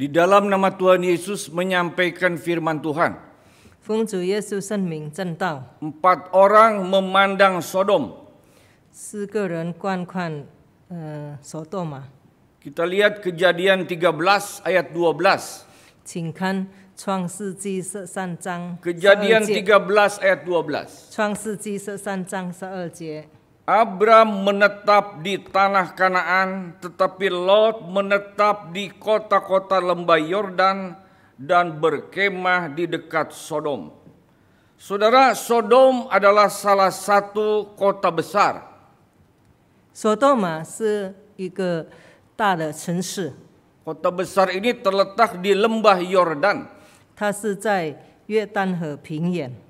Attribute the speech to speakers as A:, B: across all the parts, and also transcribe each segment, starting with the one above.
A: di dalam nama Tuhan Yesus menyampaikan firman Tuhan. Empat orang memandang Sodom. Kita lihat kejadian 13 ayat 12. Kejadian 13 ayat 12. Abram menetap di tanah Kanaan, tetapi Lot menetap di kota-kota lembah Yordan dan berkemah di dekat Sodom. Saudara, Sodom adalah salah satu kota besar.
B: Sodoma
A: Kota besar ini terletak di lembah Yordan. 它是在约旦河平原。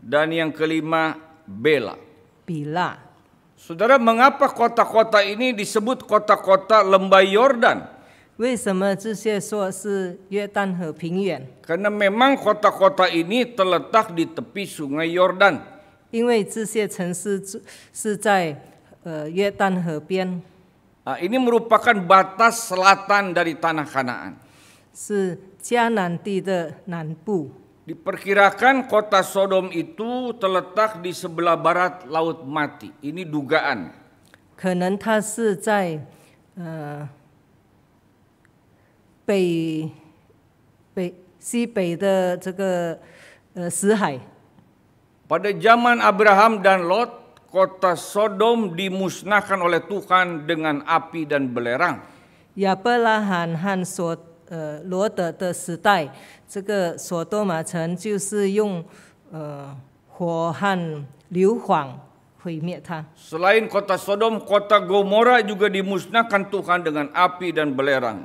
A: Dan yang kelima, bela. Bila. Saudara, mengapa kota-kota ini disebut kota-kota lembah Yordan? Karena memang kota-kota ini terletak di tepi sungai Yordan. Nah, ini merupakan batas selatan dari tanah Kanaan.
B: 是迦南地的南部。
A: Diperkirakan kota Sodom itu terletak di sebelah barat Laut Mati. Ini dugaan.
B: 可能它是在呃北北西北的这个呃死海。
A: Pada zaman Abraham dan Lot, kota Sodom dimusnahkan oleh Tuhan dengan api dan belerang.
B: Ya, Sodom. 呃，罗得的时代，这个所多玛城就是用呃火和硫磺毁灭它。
A: Selain kota Sodom, kota Gomora juga dimusnahkan Tuhan dengan api dan belerang。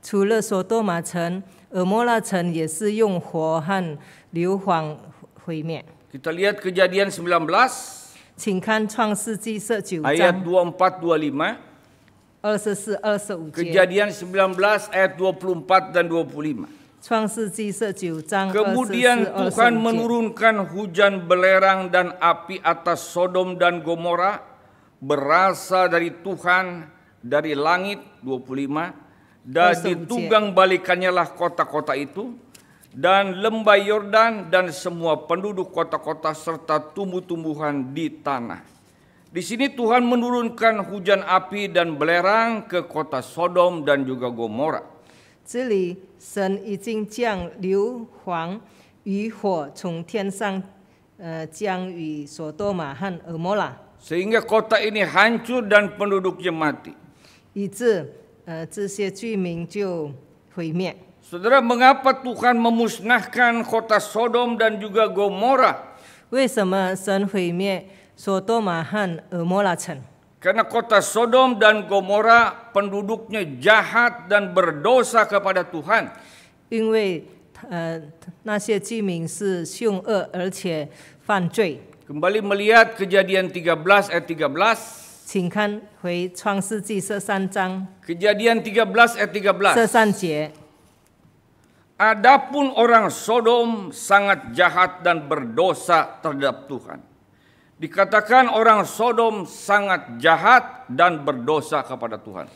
B: 除了所多玛城，厄莫拉城也是用火和硫磺毁灭。
A: Kita lihat kejadian s e 请看创世纪十九。Ayat dua empat dua lima。
B: Kejadian
A: 19 ayat 24 dan 25.
B: Kemudian Tuhan
A: menurunkan hujan belerang dan api atas Sodom dan Gomora berasa dari Tuhan dari langit 25 dan ditunggang balikannya lah kota-kota itu dan lembah Yordan dan semua penduduk kota-kota serta tumbuh-tumbuhan di tanah. Di sini Tuhan menurunkan hujan api dan belerang ke kota Sodom dan juga Gomora. ke eh, kota ini hancur dan penduduknya mati. Eh, Saudara, mengapa Tuhan memusnahkan kota Sodom dan juga Gomora?
B: 为什么神毁灭 soto emolacen. Eh,
A: Karena kota Sodom dan Gomora penduduknya jahat dan berdosa kepada Tuhan. Eh, Kembali melihat kejadian 13 ayat 13. kejadian 13 ayat 13. Adapun orang Sodom sangat jahat dan berdosa terhadap Tuhan. Dikatakan orang Sodom sangat jahat dan berdosa kepada Tuhan.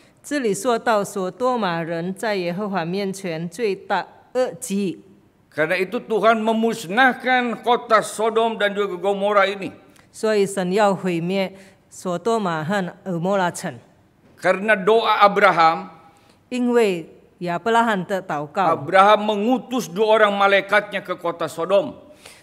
A: Karena itu Tuhan memusnahkan
B: kota Sodom
A: dan juga Gomora ini. Karena doa Abraham. Abraham mengutus dua orang malaikatnya ke kota Sodom.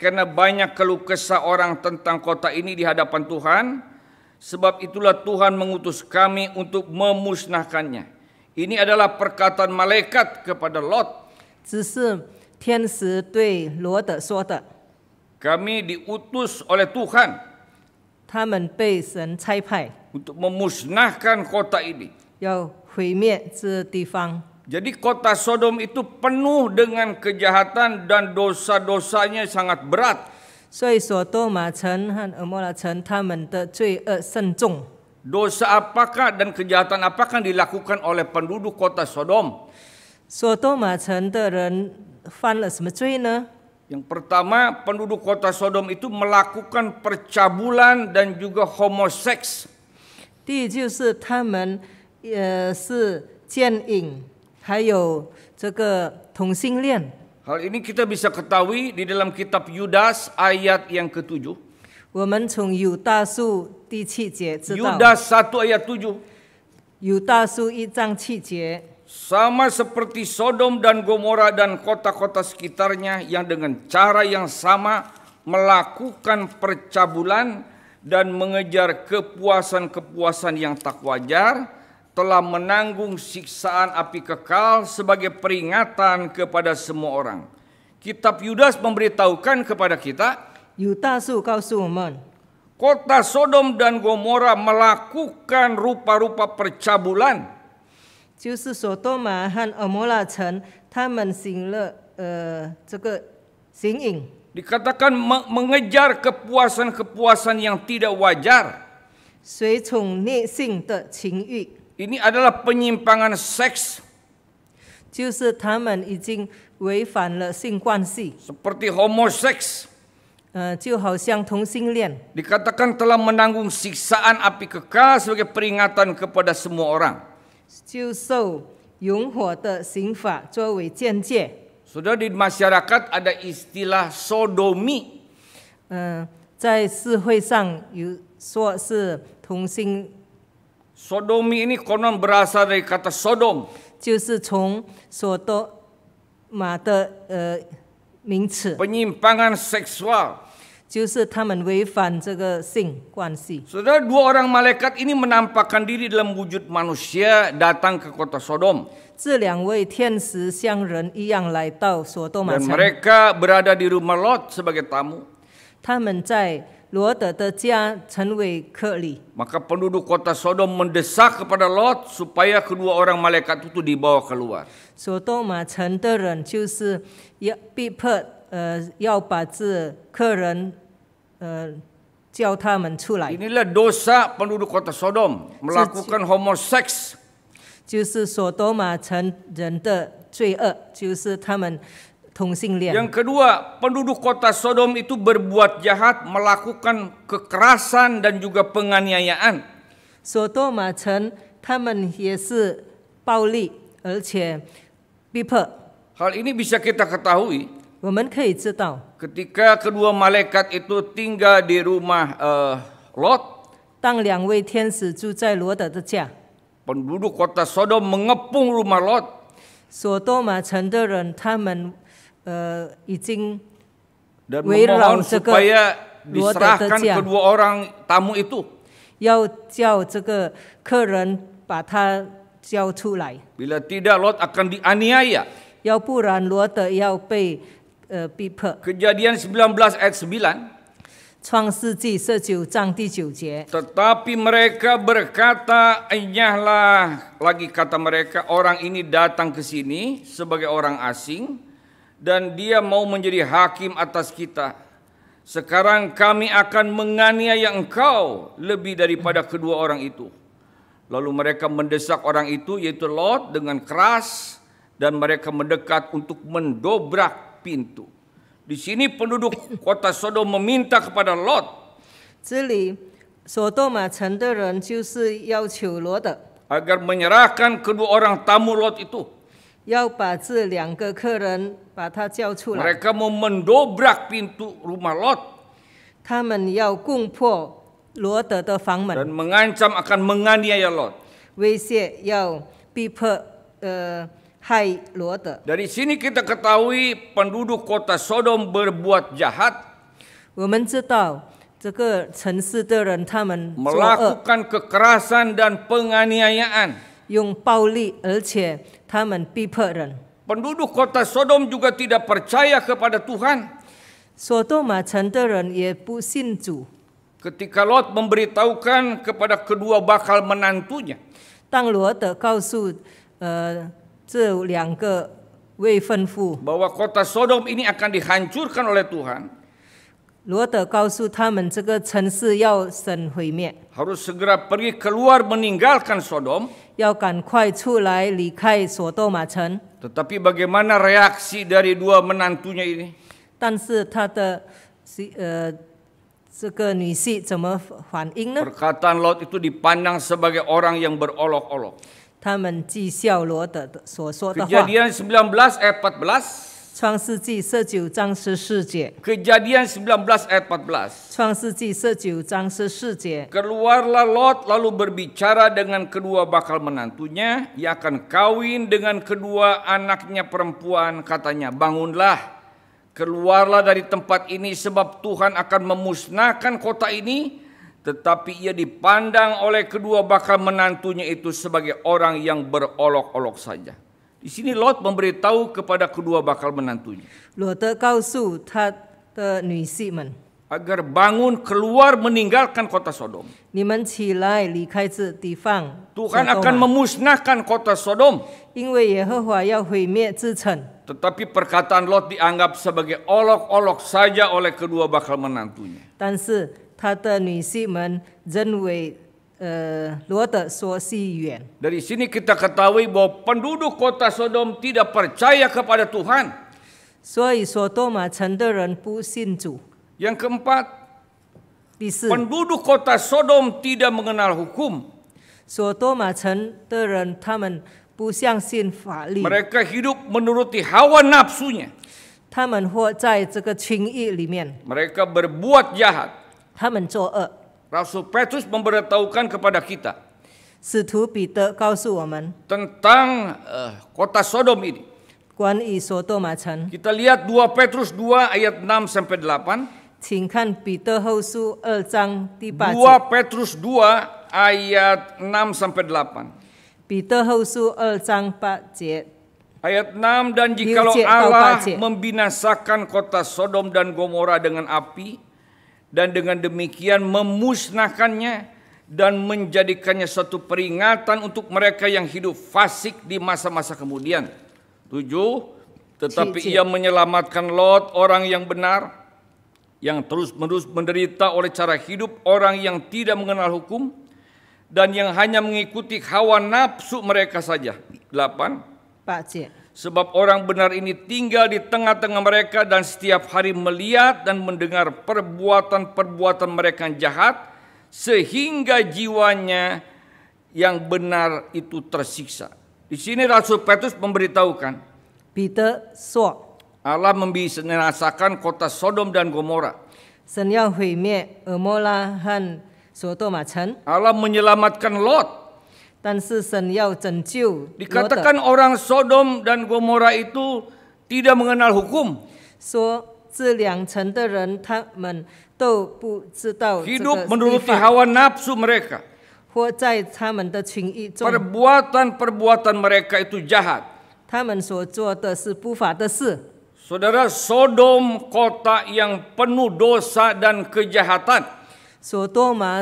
A: karena banyak keluh kesah orang tentang kota ini di hadapan Tuhan. Sebab itulah Tuhan mengutus kami untuk memusnahkannya. Ini adalah perkataan malaikat kepada Lot. Kami diutus oleh Tuhan. untuk memusnahkan kota ini. Jadi kota Sodom itu penuh dengan kejahatan dan dosa-dosanya sangat berat. Dosa apakah dan kejahatan apakah yang dilakukan oleh penduduk kota Sodom? Yang pertama, penduduk kota Sodom itu melakukan percabulan dan juga homoseks. 第一就是他们也是奸淫。Hal ini kita bisa ketahui di dalam kitab Yudas ayat yang ketujuh.
B: Yudas 1
A: ayat 7. Sama seperti Sodom dan Gomora dan kota-kota sekitarnya yang dengan cara yang sama melakukan percabulan dan mengejar kepuasan-kepuasan yang tak wajar, telah menanggung siksaan api kekal sebagai peringatan kepada semua orang. Kitab Yudas memberitahukan kepada kita, kota Sodom dan Gomora melakukan rupa-rupa percabulan. Eh, dikatakan mengejar kepuasan-kepuasan yang tidak wajar.
B: 随从烈性的情欲。ini adalah penyimpangan seks. 就是他们
A: 已经违反了性关系。Seperti eh, homoseks. 呃，就好像同性恋。Dikatakan telah menanggung siksaan api kekal sebagai peringatan kepada semua orang. Sudah di masyarakat ada istilah sodomi. 嗯、
B: 呃，在社会上有说是同性。Eh,
A: Sodomi ini konon berasal dari kata Sodom. Penyimpangan seksual. Saudara dua orang malaikat ini menampakkan diri dalam wujud manusia datang ke kota Sodom.
B: Dan mereka
A: berada di rumah Lot sebagai tamu.
B: 他们在 maka
A: penduduk kota Sodom mendesak kepada Lot supaya kedua orang malaikat itu dibawa keluar.
B: 索多玛城的人就是要逼迫呃要把这客人呃。叫他们出来。
A: Inilah dosa penduduk kota Sodom
B: melakukan homoseks.
A: Yang kedua, penduduk kota Sodom itu berbuat jahat, melakukan kekerasan dan juga penganiayaan. Sodoma Hal ini bisa kita ketahui. Ketika kedua malaikat itu tinggal di rumah uh, Lot. Penduduk kota Sodom mengepung rumah Lot.
B: Sodoma Eh,
A: dan memohon supaya diserahkan kedua
B: orang tamu itu.
A: Bila tidak Lot akan dianiaya.
B: Eh,
A: Kejadian 19 ayat 9. Tetapi mereka berkata, enyahlah lagi kata mereka orang ini datang ke sini sebagai orang asing dan dia mau menjadi hakim atas kita. Sekarang kami akan menganiaya engkau lebih daripada kedua orang itu. Lalu mereka mendesak orang itu yaitu Lot dengan keras dan mereka mendekat untuk mendobrak pintu. Di sini penduduk kota Sodom meminta kepada Lot. agar menyerahkan kedua orang tamu Lot itu
B: 要把这两个客人把他叫出来。Mereka
A: mau mendobrak pintu rumah Lot。
B: 他们要攻破罗德的房门。Dan
A: mengancam akan menganiaya Lot.
B: 威胁要逼迫呃害罗德。
A: Dari sini kita ketahui penduduk kota Sodom berbuat jahat.
B: melakukan
A: kekerasan dan penganiayaan。用暴力，而且他们逼迫人。Penduduk kota Sodom juga tidak percaya kepada Tuhan. Sodoma Ketika Lot memberitahukan kepada kedua bakal menantunya.
B: Tang 当罗德告诉呃这两个未
A: 婚夫 bahwa kota Sodom ini akan dihancurkan oleh Tuhan.
B: 罗德告诉他们，这个城市要神毁灭
A: ，harus segera pergi keluar meninggalkan Sodom. bagaimana reaksi dari dua menantunya ini? Lot itu dipandang sebagai orang yang berolok olok
B: 他们讥笑罗德所说的话 kejadian
A: 19 ayat 14创世纪十九章十四节。Kejadian 19 ayat 14. Keluarlah Lot lalu berbicara dengan kedua bakal menantunya, ia akan kawin dengan kedua anaknya perempuan, katanya, "Bangunlah, keluarlah dari tempat ini sebab Tuhan akan memusnahkan kota ini." Tetapi ia dipandang oleh kedua bakal menantunya itu sebagai orang yang berolok-olok saja. Di sini Lot memberitahu kepada kedua bakal menantunya. Agar bangun keluar meninggalkan kota Sodom.
B: Tuhan akan memusnahkan kota Sodom.
A: Tetapi perkataan Lot dianggap sebagai olok-olok saja oleh kedua bakal menantunya.
B: 但是他的女婿们认为 Eh,
A: Dari sini kita ketahui bahwa penduduk kota Sodom tidak percaya kepada Tuhan. Yang keempat, penduduk kota Sodom tidak mengenal hukum. Mereka hidup menuruti
B: hawa nafsunya.
A: Mereka berbuat jahat. 他们作恶。Rasul Petrus memberitahukan kepada kita tentang uh, kota Sodom ini. Kita lihat 2 Petrus 2 ayat 6 sampai 8. 2 Petrus 2 ayat 6 sampai 8. ayat 6 dan jikalau Allah membinasakan kota Sodom dan Gomora dengan api dan dengan demikian memusnahkannya dan menjadikannya suatu peringatan untuk mereka yang hidup fasik di masa-masa kemudian. Tujuh, tetapi ia menyelamatkan Lot orang yang benar yang terus-menerus menderita oleh cara hidup orang yang tidak mengenal hukum dan yang hanya mengikuti hawa nafsu mereka saja. Delapan. Pak Cik. Sebab orang benar ini tinggal di tengah-tengah mereka dan setiap hari melihat dan mendengar perbuatan-perbuatan mereka yang jahat sehingga jiwanya yang benar itu tersiksa. Di sini Rasul Petrus memberitahukan Peter so. Allah membinasakan kota Sodom dan Gomora. Allah menyelamatkan
B: Lot Dikatakan
A: orang Sodom dan Gomora itu tidak mengenal hukum.
B: hidup menuruti hawa
A: nafsu mereka. perbuatan perbuatan mereka itu jahat. Saudara Sodom kota yang penuh dosa dan kejahatan.
B: Sodoma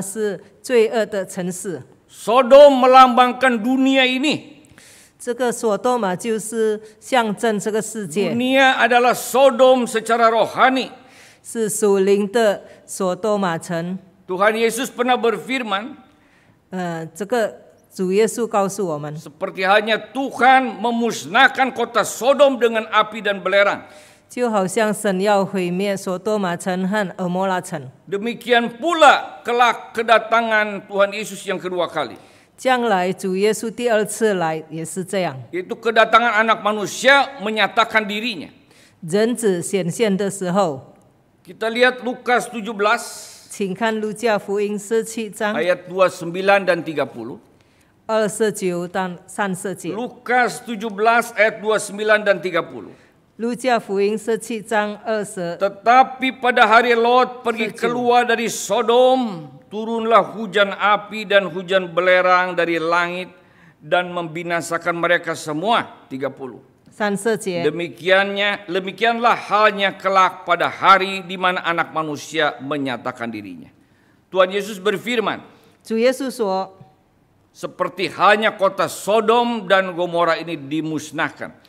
B: kejahatan. Sodom melambangkan dunia ini. Dunia adalah Sodom secara rohani. 是属灵的索多玛城。
A: Tuhan Yesus pernah berfirman. seperti hanya Tuhan memusnahkan kota Sodom dengan api dan belerang.
B: 就好像神要毁灭所多玛城和俄摩拉城。
A: Demikian pula kelak kedatangan Tuhan Yesus yang kedua kali. Itu kedatangan anak manusia menyatakan dirinya. Kita lihat Lukas 17. ayat 29 dan 30. 29 dan 30. Lukas 17 ayat 29 dan 30. Tetapi pada hari Lot pergi keluar dari Sodom, turunlah hujan api dan hujan belerang dari langit dan membinasakan mereka semua.
B: 30.
A: Demikiannya, demikianlah halnya kelak pada hari di mana anak manusia menyatakan dirinya. Tuhan Yesus berfirman, seperti hanya kota Sodom dan Gomora ini dimusnahkan.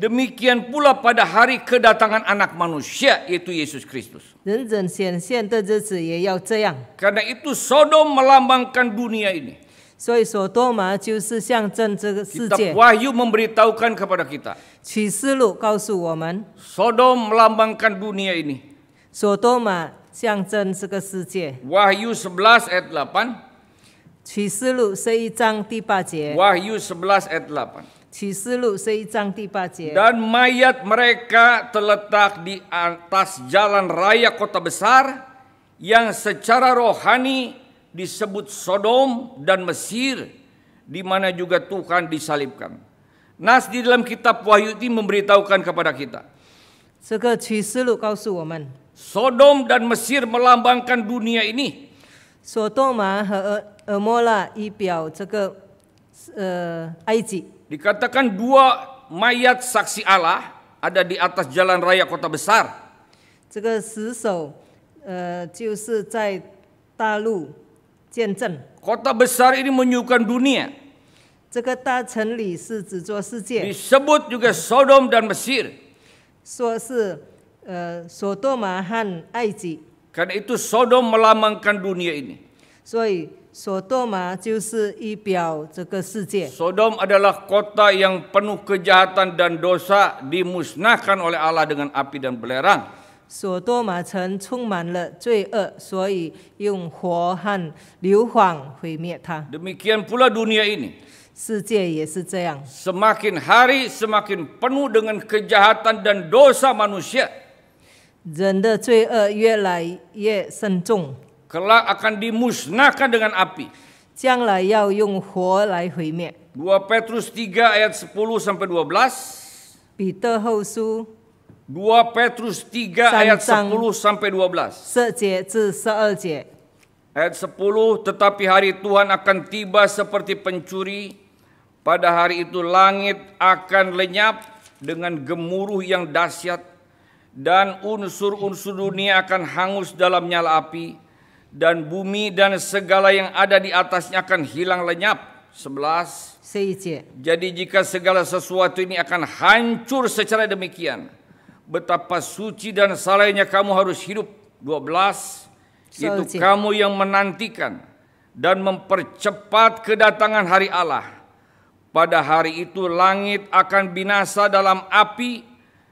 A: Demikian pula pada hari kedatangan anak manusia yaitu Yesus Kristus.
B: 人人显现的日子也要这样。Karena itu
A: Sodom melambangkan dunia ini. Wahyu memberitahukan kepada kita. 启示录告诉我们。Sodom melambangkan dunia ini. 所多玛象征这个世界。Wahyu 11 ayat 8. 启示录十一章第八节。Wahyu 11 ayat 8. seijang Dan mayat mereka terletak di atas jalan raya kota besar yang secara rohani disebut Sodom dan Mesir di mana juga Tuhan disalibkan. Nas di dalam kitab Wahyu ini memberitahukan kepada kita. Sodom dan Mesir melambangkan dunia ini. 所
B: 多玛和俄俄摩拉以表这个呃埃及。
A: Dikatakan dua mayat saksi Allah ada di atas jalan raya kota besar.
B: 这个死守呃就是在大陆
A: 见证。Kota besar ini menyukan dunia. 这个大城里是指做世界。Disebut juga Sodom dan Mesir. 说是呃索多玛和埃及。karena itu Sodom melamangkan dunia ini.
B: Jadi Sodom
A: adalah kota yang penuh kejahatan dan dosa dimusnahkan oleh Allah dengan api dan belerang.
B: 索多玛城充满了罪恶，所以用火和
A: 硫磺毁灭它。Demikian pula dunia ini. 世界也是这样。Semakin hari semakin penuh dengan kejahatan dan dosa manusia.
B: 人的罪恶越来越深重。
A: kelak akan dimusnahkan dengan api.
B: 将来要用火来毁灭。
A: 2 Petrus 3 ayat 10 sampai 12.
B: 彼得后书
A: 2 Petrus 3 ayat 10 sampai 12. Ayat 10 tetapi hari Tuhan akan tiba seperti pencuri pada hari itu langit akan lenyap dengan gemuruh yang dahsyat dan unsur-unsur dunia akan hangus dalam nyala api dan bumi dan segala yang ada di atasnya akan hilang lenyap. 11. Jadi jika segala sesuatu ini akan hancur secara demikian, betapa suci dan salahnya kamu harus hidup. 12. Itu kamu yang menantikan dan mempercepat kedatangan hari Allah. Pada hari itu langit akan binasa dalam api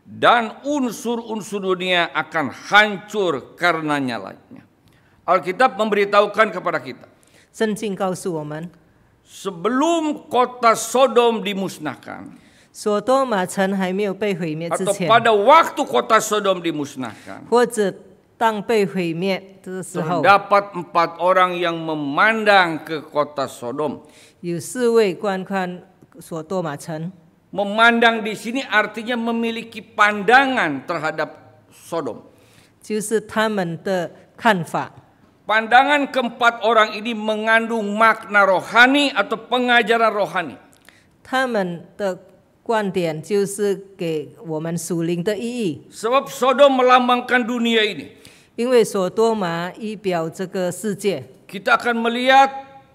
A: dan unsur-unsur dunia akan hancur karena nyalanya. Alkitab memberitahukan kepada kita. Sebelum kota Sodom dimusnahkan.
B: atau pada
A: waktu kota Sodom dimusnahkan，或
B: 者当被毁灭的时候
A: ，terdapat empat orang yang memandang ke kota Sodom. Memandang di sini artinya memiliki pandangan terhadap Sodom. Pandangan keempat orang ini mengandung makna rohani atau pengajaran rohani. Sebab Sodom melambangkan dunia ini. Kita akan melihat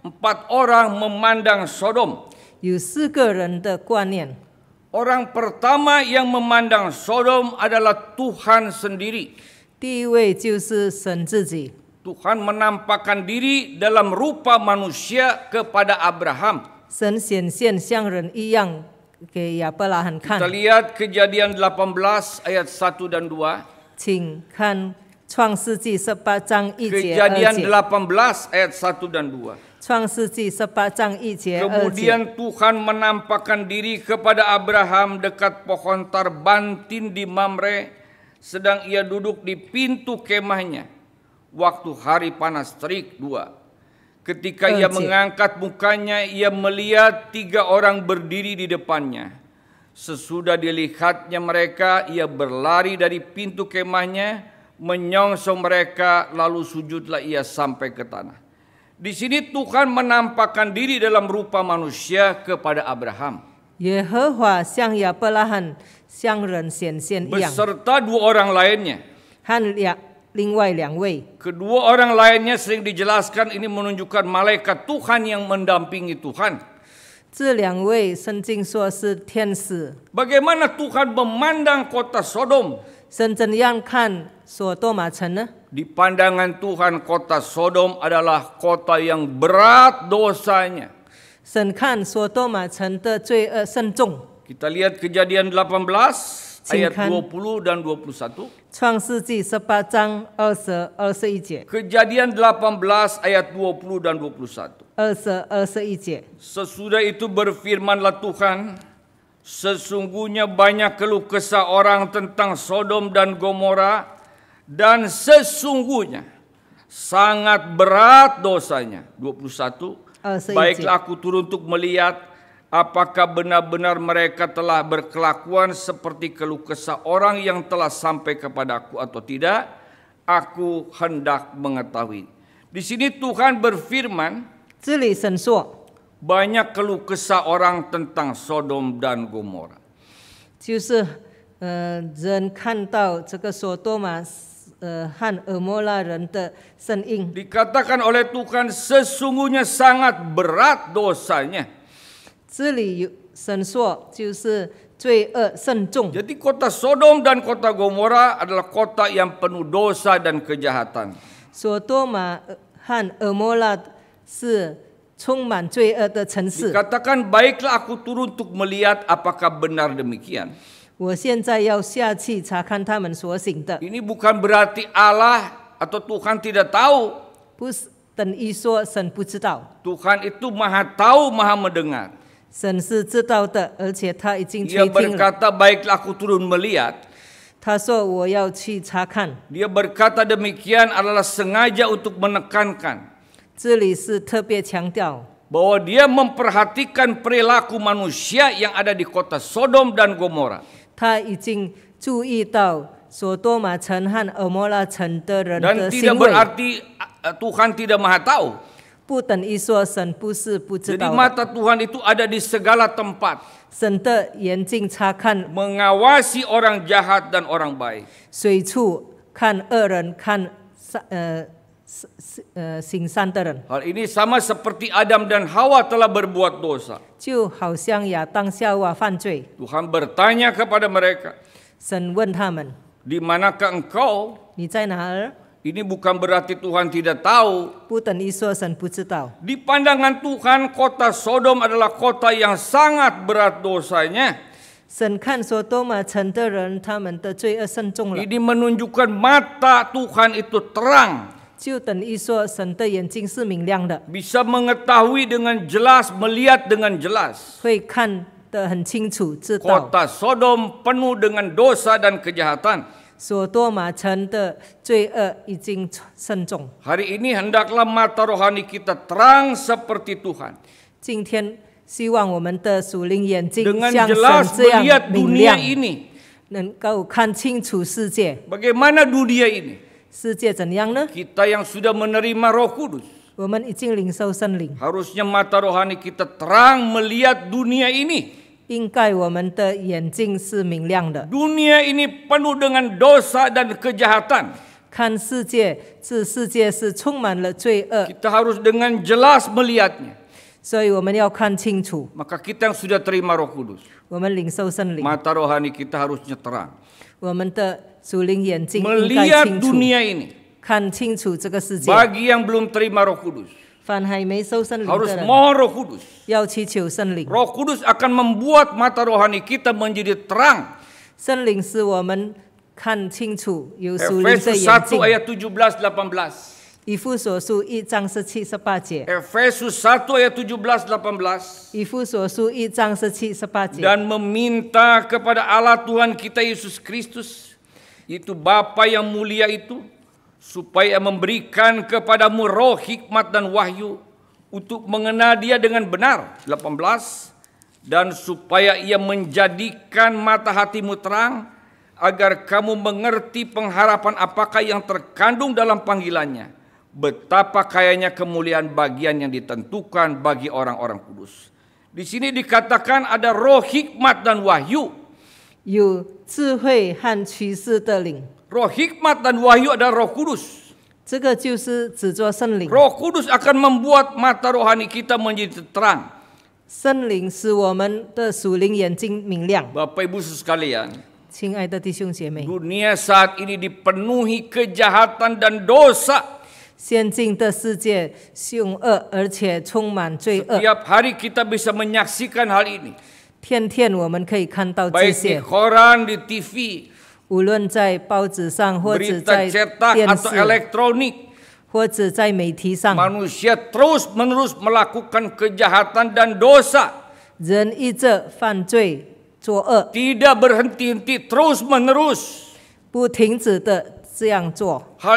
A: empat orang memandang Sodom. 有四个人的观念。Orang pertama yang memandang Sodom adalah Tuhan sendiri. 第一位就是神自己。Tuhan menampakkan diri dalam rupa manusia kepada Abraham. Kita lihat kejadian 18 ayat 1 dan 2.
B: 18 Kejadian 18
A: ayat 1 dan 2.
B: Kemudian
A: Tuhan menampakkan diri kepada Abraham dekat pohon tarbantin di Mamre, sedang ia duduk di pintu kemahnya. Waktu hari panas terik dua. Ketika ia mengangkat mukanya, ia melihat tiga orang berdiri di depannya. Sesudah dilihatnya mereka, ia berlari dari pintu kemahnya, menyongsong mereka, lalu sujudlah ia sampai ke tanah. Di sini Tuhan menampakkan diri dalam rupa manusia kepada Abraham.
B: Beserta
A: dua orang lainnya. Kedua orang lainnya sering dijelaskan ini menunjukkan malaikat Tuhan yang mendampingi Tuhan. Bagaimana Tuhan memandang kota Sodom? Di pandangan Tuhan kota Sodom adalah kota yang berat dosanya. Kita lihat kejadian 18 ayat 20 dan 21.
B: 创世纪十八章二十二十一节。
A: Kejadian 18 ayat 20 dan 21. Sesudah itu berfirmanlah Tuhan. Sesungguhnya banyak keluh kesah orang tentang Sodom dan Gomora dan sesungguhnya sangat berat dosanya. 21. Oh, Baiklah aku turun untuk melihat apakah benar-benar mereka telah berkelakuan seperti keluh kesah orang yang telah sampai kepadaku atau tidak. Aku hendak mengetahui. Di sini Tuhan berfirman. 这里神说。banyak keluh kesah orang tentang Sodom dan Gomora.
B: Eh, eh,
A: Dikatakan oleh Tuhan sesungguhnya sangat berat dosanya. E Jadi kota Sodom dan kota Gomora adalah kota yang penuh dosa dan kejahatan. Eh, Katakan baiklah aku turun untuk melihat apakah benar demikian. Ini bukan berarti Allah atau Tuhan tidak tahu. Tuhan itu maha tahu, maha mendengar. Dia berkata, baiklah aku turun melihat. Dia berkata demikian adalah sengaja untuk menekankan bahwa dia memperhatikan perilaku manusia yang ada di kota Sodom dan Gomora.
B: Dan tidak berarti
A: Tuhan tidak maha tahu. Jadi mata Tuhan itu ada di segala tempat. Mengawasi orang jahat dan orang baik. Eh, Hal ini sama seperti Adam dan Hawa telah berbuat dosa.
B: Ya
A: Tuhan bertanya kepada mereka. Di manakah engkau? Er. Ini bukan berarti Tuhan tidak tahu. Di pandangan Tuhan kota Sodom adalah kota yang sangat berat dosanya.
B: E ini menunjukkan mata Tuhan itu terang.
A: Bisa mengetahui dengan jelas, melihat dengan jelas. Kota Sodom penuh dengan dosa dan kejahatan. Hari ini hendaklah mata rohani kita terang seperti Tuhan.
B: Dengan jelas melihat dunia ini. Bagaimana
A: dunia ini? Kita yang sudah menerima Roh Kudus 我们已经领受圣灵，harusnya mata rohani kita terang melihat dunia ini. 应
B: 该我们的眼睛是明亮的。
A: Dunia ini penuh dengan dosa dan
B: kejahatan. kita harus dengan
A: jelas melihatnya. kita yang sudah terima Roh Kudus, rohani kita harusnya terang
B: melihat dunia
A: ini. Bagi yang belum terima Roh Kudus,
B: harus
A: mohon Roh Kudus. Roh Kudus akan membuat
B: mata rohani kita menjadi terang. Efesus 1
A: ayat 17 18.
B: Efesus 1
A: ayat 17 18. Dan meminta kepada Allah Tuhan kita Yesus Kristus itu Bapa yang mulia itu supaya memberikan kepadamu roh hikmat dan wahyu untuk mengenal dia dengan benar 18 dan supaya ia menjadikan mata hatimu terang agar kamu mengerti pengharapan apakah yang terkandung dalam panggilannya betapa kayanya kemuliaan bagian yang ditentukan bagi orang-orang kudus di sini dikatakan ada roh hikmat dan wahyu 有智慧和启示的灵。Roh hikmat dan wahyu adalah Roh Kudus. 这个就是指着圣灵。Roh Kudus akan membuat mata rohani kita menjadi terang.
B: 圣灵使我们的属灵
A: 眼睛明亮。Bapak Ibu sekalian, 亲爱的弟兄姐妹，dunia saat ini dipenuhi kejahatan dan dosa. 先进
B: 的世界凶恶，而且充满罪恶。
A: Setiap hari kita bisa menyaksikan hal ini.
B: 天天我们可以看到这些。
A: Koran, di TV,
B: 无论在报纸上，或者或者在媒体上 manusia
A: 或者在媒体上，manusia terus-menerus melakukan kejahatan dan dosa, berhenti berhenti-henti terus-menerus.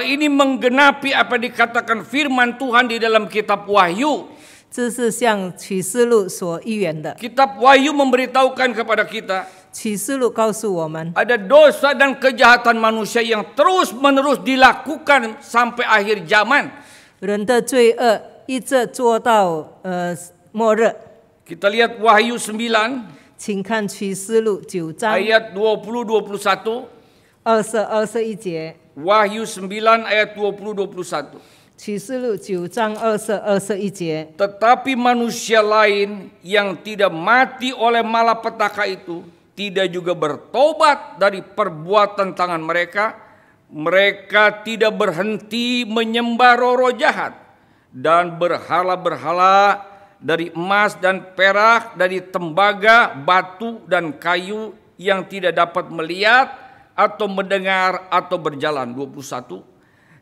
A: ini menggenapi apa dikatakan firman Tuhan di dalam kitab Wahyu 这是像启示录所预言的。Kitab Wahyu memberitahukan kepada kita ada dosa dan kejahatan manusia yang terus menerus dilakukan sampai akhir zaman. Kita lihat Wahyu 9. ayat 20 21. Wahyu 9 ayat 20 21. 启示录九章二十二十一节。Tetapi manusia lain yang tidak mati oleh malapetaka itu tidak juga bertobat dari perbuatan tangan mereka. Mereka tidak berhenti menyembah roh-roh jahat dan berhala-berhala dari emas dan perak, dari tembaga, batu dan kayu yang tidak dapat melihat atau mendengar atau berjalan. 21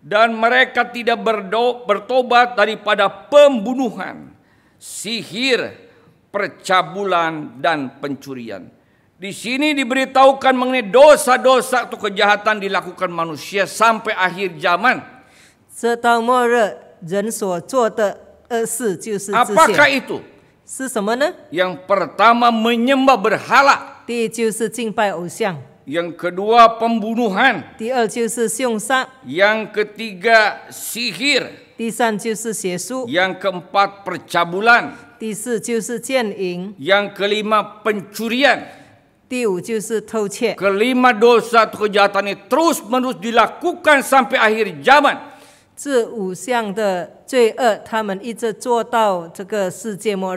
A: dan mereka tidak berdo, bertobat daripada pembunuhan, sihir, percabulan dan pencurian. Di sini diberitahukan mengenai dosa-dosa atau kejahatan dilakukan manusia sampai akhir zaman. Eh, Apakah itu? Yang pertama menyembah berhala. 第一就是敬拜偶像。yang kedua pembunuhan. 第二就是凶杀。Yang ketiga sihir. Yang keempat percabulan. Yang kelima pencurian. Kelima dosa atau kejahatan ini terus menerus dilakukan sampai akhir zaman.
B: E,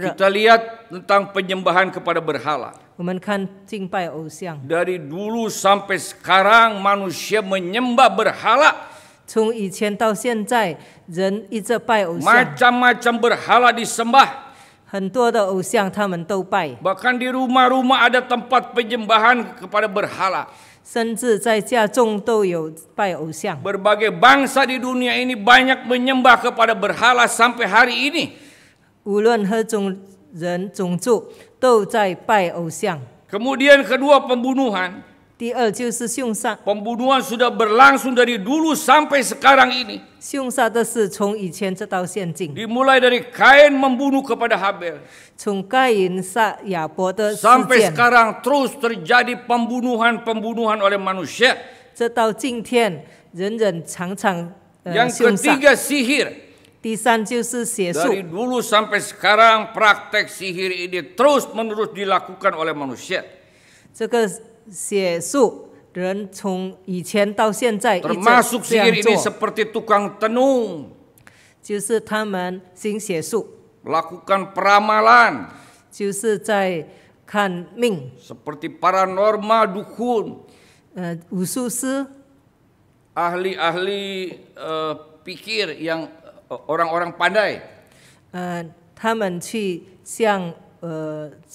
A: Kita lihat tentang penyembahan kepada berhala. Dari dulu sampai sekarang manusia menyembah berhala. macam macam berhala disembah.
B: Bahkan di rumah-rumah
A: ada tempat penyembahan kepada berhala. Berbagai bangsa di dunia ini banyak menyembah kepada berhala sampai hari ini.
B: 无论何种人种族。
A: Kemudian kedua pembunuhan. 第二就是凶杀。Pembunuhan sudah berlangsung dari dulu sampai sekarang ini. 凶杀的是从以前直到现今。Dimulai dari Kain membunuh kepada Habel. Sampai sekarang terus terjadi pembunuhan-pembunuhan oleh manusia. Yang ketiga sihir. 第三就是邪术。Dari dulu sampai sekarang praktek sihir ini terus menerus dilakukan oleh manusia.
B: termasuk sihir ini
A: seperti tukang tenung. 就是他们行邪术。Melakukan kan paranormal dukun. Eh, ahli uh, eh, pikir yang orang-orang pandai.
B: Uh,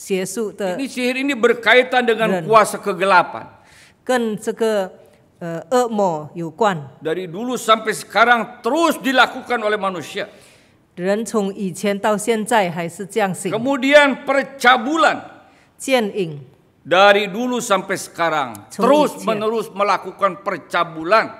B: ini
A: sihir ini berkaitan dengan kuasa kegelapan. Dari dulu sampai sekarang terus dilakukan oleh manusia.
B: Kemudian
A: percabulan. Dari dulu sampai sekarang terus menerus melakukan percabulan.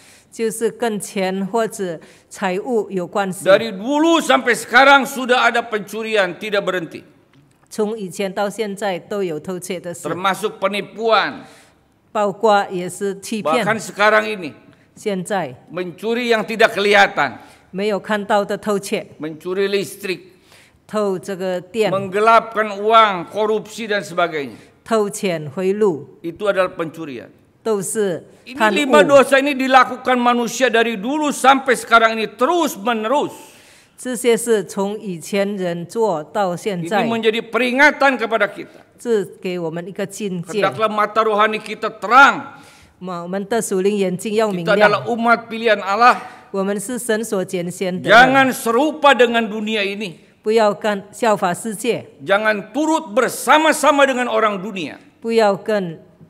A: 就是跟钱或者财物
B: 有关系。Dari
A: dulu sampai sekarang sudah ada pencurian tidak berhenti. penipuan。
B: 包括也
A: 是欺骗。Bahkan penipuan. sekarang ini。现在。Mencuri yang tidak kelihatan。
B: 没有看到的偷窃。
A: Mencuri listrik。偷这个电。Menggelapkan uang, korupsi dan sebagainya. adalah pencurian.
B: Ini lima dosa
A: ini dilakukan manusia dari dulu sampai sekarang ini terus menerus.
B: Ini menjadi
A: peringatan kepada kita. 这给我们一个境界。Hendaklah mata rohani kita terang.
B: Kita adalah
A: umat pilihan Allah. Jangan serupa dengan dunia ini. Jangan turut bersama-sama dengan orang dunia. 不要跟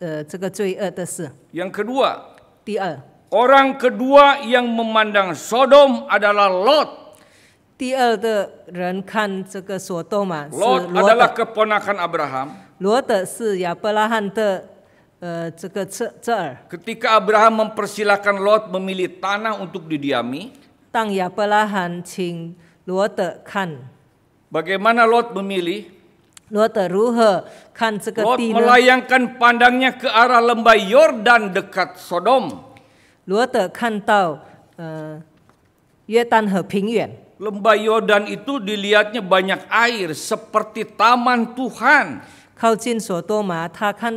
B: 呃这个罪恶的事。
A: Yang kedua. orang kedua yang memandang Sodom adalah Lot. adalah Lot. keponakan Abraham
B: Abraham.
A: Ketika mempersilahkan Lot memilih tanah untuk didiami, didiami，
B: 当亚伯拉罕请罗德看
A: ，bagaimana Lot memilih？
B: Kan Lot melayangkan
A: pandangnya ke arah lembah Yordan dekat Sodom.
B: Kan eh,
A: lembah Yordan itu dilihatnya banyak air seperti taman Tuhan. Kan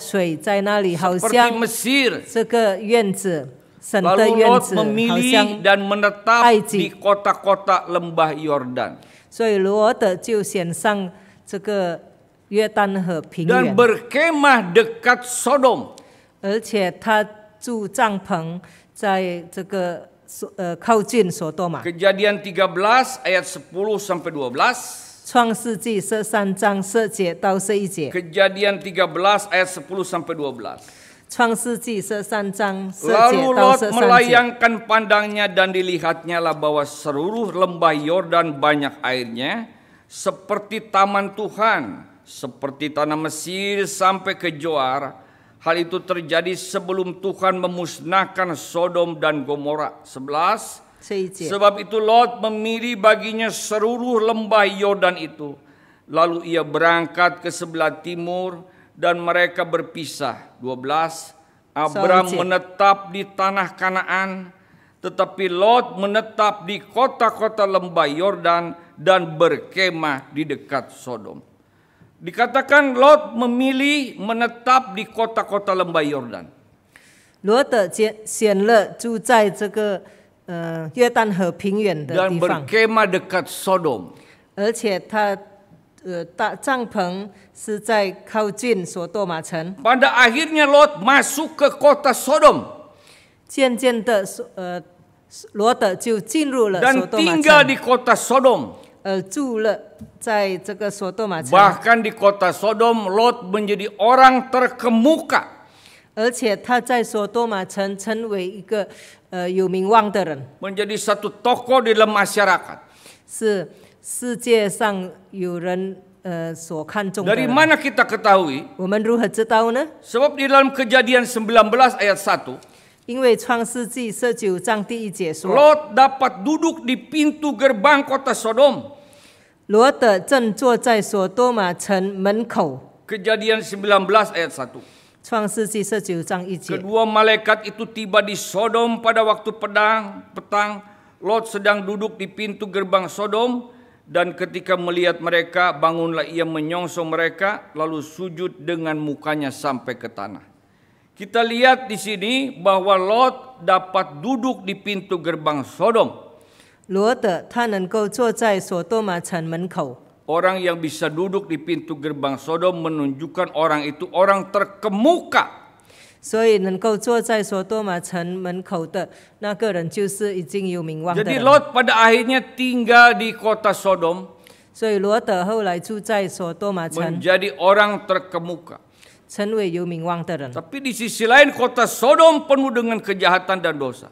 A: seperti Mesir.
B: Lalu Lot memilih
A: dan menetap di kota-kota lembah Yordan.
B: 所以罗德就选上这个约旦河平原。Dan
A: berkemah dekat Sodom,
B: 而且他住帐篷，在这个呃靠近所多玛。
A: Kejadian tiga b l a s ayat sepuluh sampai dua b l a s
B: 创世纪十三章十节到十一节。
A: Kejadian tiga b l a s ayat sepuluh sampai dua b l a s
B: Lalu Lot melayangkan
A: pandangnya dan dilihatnya lah bahwa seluruh lembah Yordan banyak airnya seperti taman Tuhan, seperti tanah Mesir sampai ke Joar. Hal itu terjadi sebelum Tuhan memusnahkan Sodom dan Gomora. 11 Sebab itu Lot memilih baginya seluruh lembah Yordan itu. Lalu ia berangkat ke sebelah timur dan mereka berpisah. 12 Abram so, menetap di tanah Kanaan, tetapi Lot menetap di kota-kota lembah Yordan dan berkemah di dekat Sodom. Dikatakan Lot memilih menetap di kota-kota lembah Yordan. Lot eh, dan berkemah dekat Sodom.
B: Pada akhirnya Lot masuk ke kota Sodom. Dan
A: tinggal di kota Sodom. 呃，住了在这个索多玛城，Bahkan di kota Sodom Lot menjadi orang terkemuka,
B: 而且他在索多玛城成为一个呃有名望的人
A: ，menjadi satu tokoh di dalam masyarakat. Dari mana kita ketahui Sebab di dalam kejadian 19 ayat 1因为创世纪十九章第一节说，Lot dapat duduk di pintu gerbang kota Sodom. 罗德正坐在索
B: 多玛城门口。
A: Kejadian 19 ayat 1. Kedua malaikat itu tiba di Sodom pada waktu pedang, petang. Lot sedang duduk di pintu gerbang Sodom dan ketika melihat mereka bangunlah ia menyongsong mereka lalu sujud dengan mukanya sampai ke tanah. Kita lihat di sini bahwa Lot dapat duduk di pintu gerbang Sodom. Orang yang bisa duduk di pintu gerbang Sodom menunjukkan orang itu orang terkemuka
B: 所以能够坐在所多玛城门口的那个人，就是已经有名望的。Jadi Lot
A: pada akhirnya tinggal di kota Sodom 所以罗德后来住在
B: 索多玛城
A: ，menjadi orang terkemuka.
B: 成为有名望的人。
A: Tapi di sisi lain kota Sodom penuh dengan kejahatan dan dosa.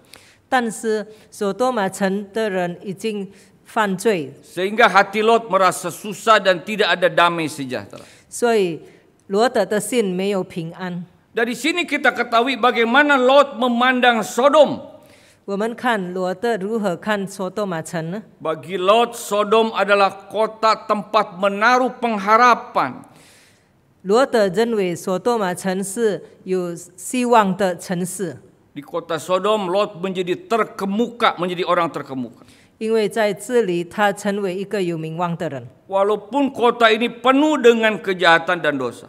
B: 但是索多玛城的人已经犯罪
A: ，Sehingga hati Lot merasa susah dan tidak ada damai sejahtera。
B: 所以罗德的心没有平安。
A: dari sini kita ketahui bagaimana Lot memandang Sodom. Kan, kan Bagi Lot, Sodom adalah kota tempat menaruh pengharapan. Di kota Sodom, Lot menjadi terkemuka, menjadi orang terkemuka. Walaupun kota ini penuh dengan kejahatan dan dosa.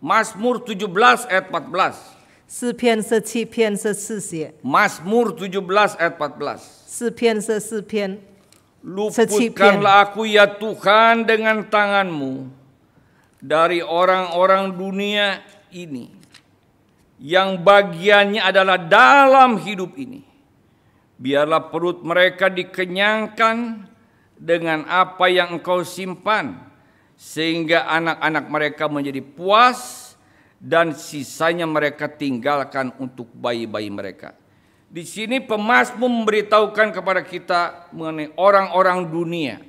A: Mazmur 17 ayat 14. 诗篇是七篇是四节。Mazmur 17 ayat 14.
B: 诗篇是四篇。
A: Luputkanlah aku ya Tuhan dengan tanganmu dari orang-orang dunia ini yang bagiannya adalah dalam hidup ini. Biarlah perut mereka dikenyangkan dengan apa yang engkau simpan sehingga anak-anak mereka menjadi puas dan sisanya mereka tinggalkan untuk bayi-bayi mereka. Di sini pemasmur memberitahukan kepada kita mengenai orang-orang dunia.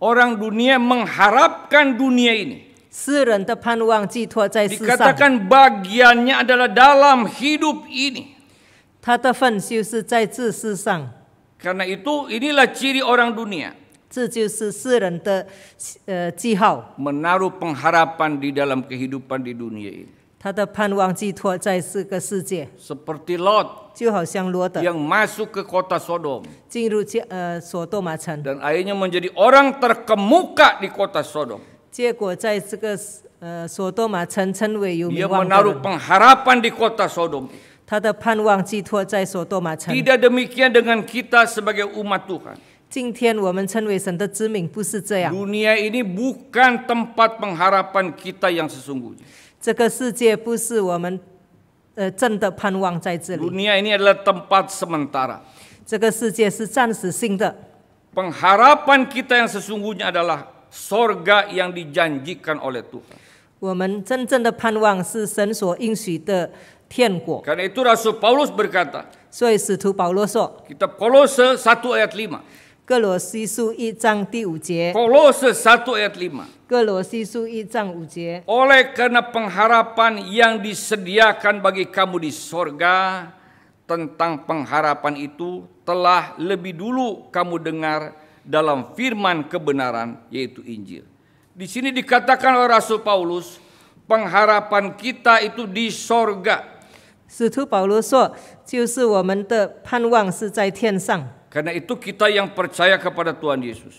A: Orang dunia mengharapkan dunia ini. Dikatakan bagiannya adalah dalam hidup ini. Karena itu inilah ciri orang dunia. Menaruh pengharapan di dalam kehidupan di dunia ini.
B: 他的盼望寄托在这个世界。seperti Lot yang masuk
A: ke kota Sodom Dan akhirnya menjadi orang terkemuka di kota Sodom.
B: Dia menaruh pengharapan
A: di kota Sodom. Tidak demikian dengan kita sebagai umat Tuhan. Dunia ini bukan tempat pengharapan kita yang sesungguhnya. ini adalah tempat sementara. kita yang sesungguhnya adalah sorga yang dijanjikan oleh Tuhan. itu Rasul Paulus berkata.
B: Kolose 1
A: ayat 5. Kolose satu 1 ayat 5. Kolose Oleh karena pengharapan yang disediakan bagi kamu di sorga tentang pengharapan itu telah lebih dulu kamu dengar dalam firman kebenaran yaitu Injil. Di sini dikatakan oleh Rasul Paulus, pengharapan kita itu di sorga. Karena itu kita yang percaya kepada Tuhan Yesus.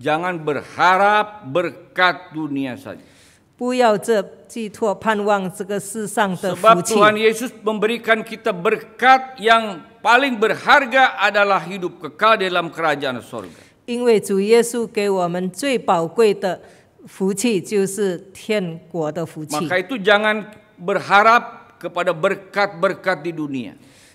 A: Jangan berharap berkat dunia saja.
B: Sebab Tuhan
A: Yesus memberikan kita berkat yang paling berharga adalah hidup kekal dalam kerajaan surga.
B: 因为主耶稣给我们最宝贵的福气就是天国的福
A: 气。Maka itu jangan berharap kepada berkat-berkat di dunia.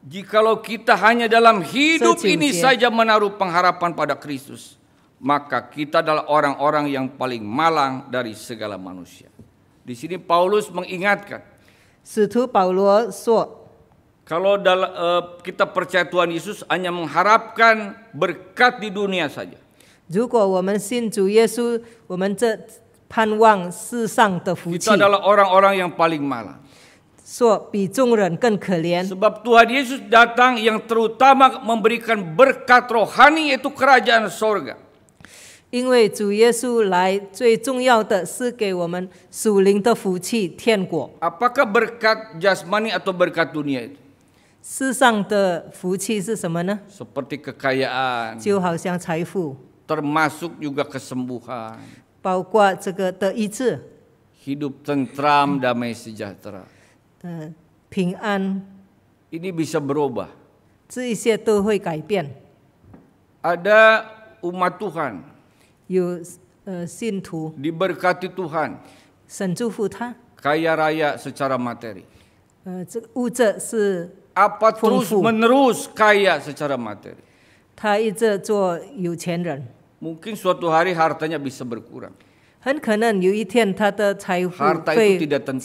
A: Jikalau kita hanya dalam hidup so ini ya. saja menaruh pengharapan pada Kristus, maka kita adalah orang-orang yang paling malang dari segala manusia. Di sini Paulus mengingatkan.
B: Paulus
A: Kalau dalam, uh, eh, kita percaya Tuhan Yesus hanya mengharapkan berkat di dunia saja.
B: Kita adalah
A: orang-orang yang paling malang. Sebab Tuhan Yesus datang yang terutama memberikan berkat rohani yaitu kerajaan sorga. Apakah berkat jasmani atau berkat dunia itu? 世上的福气是什么呢？Seperti Termasuk juga kesembuhan。Hidup tentram damai sejahtera。ini bisa berubah. Ada umat Tuhan. 有呃信徒 diberkati Tuhan. kaya raya secara materi.
B: 呃，这物质是
A: apa terus menerus kaya secara materi.
B: 他一直做有钱人。
A: Mungkin suatu hari hartanya bisa berkurang.
B: harta itu tidak
A: tentu.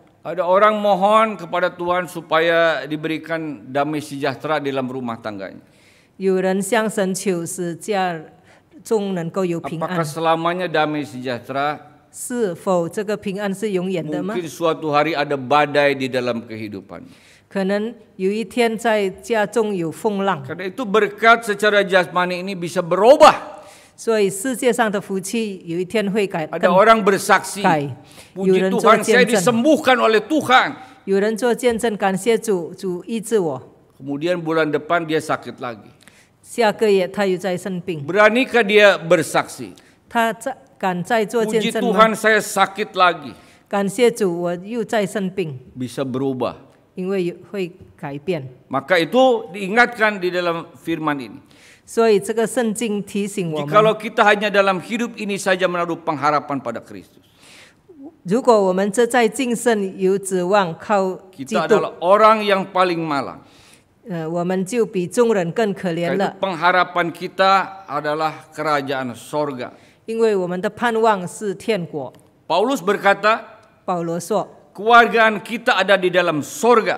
A: Ada orang mohon kepada Tuhan supaya diberikan damai sejahtera dalam rumah tangganya.
B: 有人向神求是家中能够有平安。Apakah
A: selamanya damai sejahtera? suatu hari ada badai di dalam kehidupan. 可
B: 能有一天在家中有风浪。Karena itu berkat secara jasmani ini bisa berubah. 所以世界上的福气有一天会改。Ada orang bersaksi. Puji Tuhan saya disembuhkan
A: oleh Tuhan.
B: 有人做见证，感谢主，
A: 主医治我。Kemudian bulan depan dia sakit lagi.
B: 下个月他又再生病。
A: Beranikah dia bersaksi?
B: Tuhan saya
A: sakit lagi.
B: 感谢主，我又再生病
A: ，Bisa berubah.
B: itu
A: diingatkan di dalam firman ini kalau kita hanya dalam hidup ini saja menaruh pengharapan pada Kristus. Kita adalah orang yang paling malang. Pengharapan kita adalah kerajaan sorga. Paulus berkata, keluargaan kita ada di dalam sorga.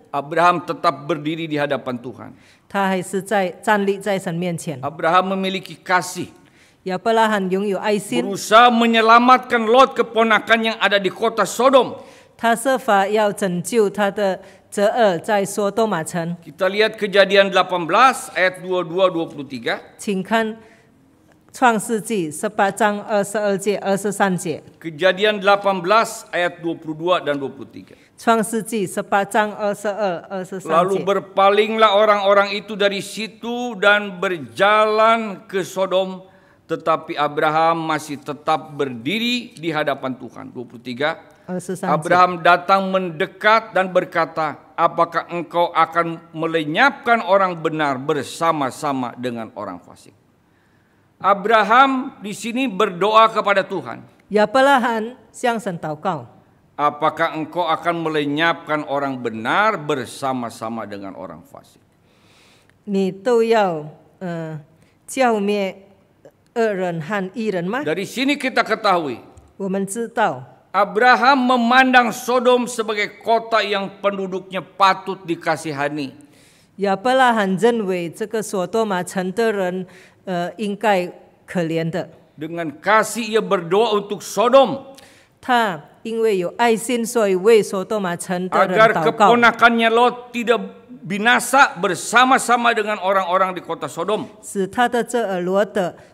A: Abraham tetap berdiri di hadapan Tuhan. Abraham memiliki kasih. Ya Belahan Berusaha menyelamatkan Lot keponakan yang ada di kota Sodom. Kita lihat kejadian 18 ayat 22 23. Kejadian 18 ayat 22 dan 23. Lalu berpalinglah orang-orang itu dari situ dan berjalan ke Sodom tetapi Abraham masih tetap berdiri di hadapan Tuhan. 23. Abraham datang mendekat dan berkata, "Apakah engkau akan melenyapkan orang benar bersama-sama dengan orang fasik?" Abraham di sini berdoa kepada Tuhan.
B: Ya pelahan siang sentau kau
A: apakah engkau akan melenyapkan orang benar bersama-sama dengan orang fasik? Eh, Dari sini kita ketahui. Abraham memandang Sodom sebagai kota yang penduduknya patut dikasihani. Ya, Dengan kasih ia berdoa untuk Sodom.
B: 他因为有爱心，所以为所多玛城的人 agar
A: keponakannya Lot tidak binasa bersama-sama dengan orang-orang di kota Sodom.